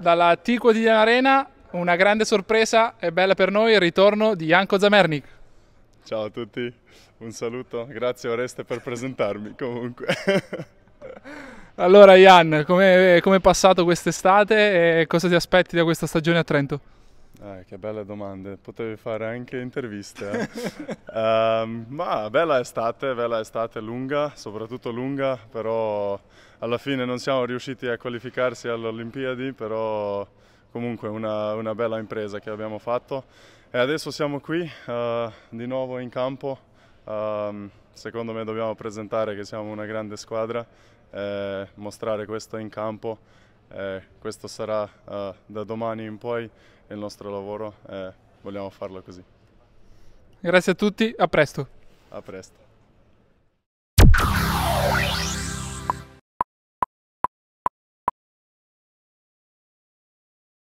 Dalla T Quotidiana Arena una grande sorpresa e bella per noi il ritorno di Janko Zamernik. Ciao a tutti, un saluto, grazie Oreste per presentarmi comunque. allora Jan, come è passato quest'estate e cosa ti aspetti da questa stagione a Trento? Ah, che belle domande, potevi fare anche interviste. Eh? um, ma bella estate, bella estate lunga, soprattutto lunga, però alla fine non siamo riusciti a qualificarsi alle Olimpiadi, però comunque una, una bella impresa che abbiamo fatto. E adesso siamo qui, uh, di nuovo in campo. Um, secondo me dobbiamo presentare che siamo una grande squadra, e mostrare questo in campo eh, questo sarà eh, da domani in poi il nostro lavoro e eh, vogliamo farlo così. Grazie a tutti, a presto. A presto.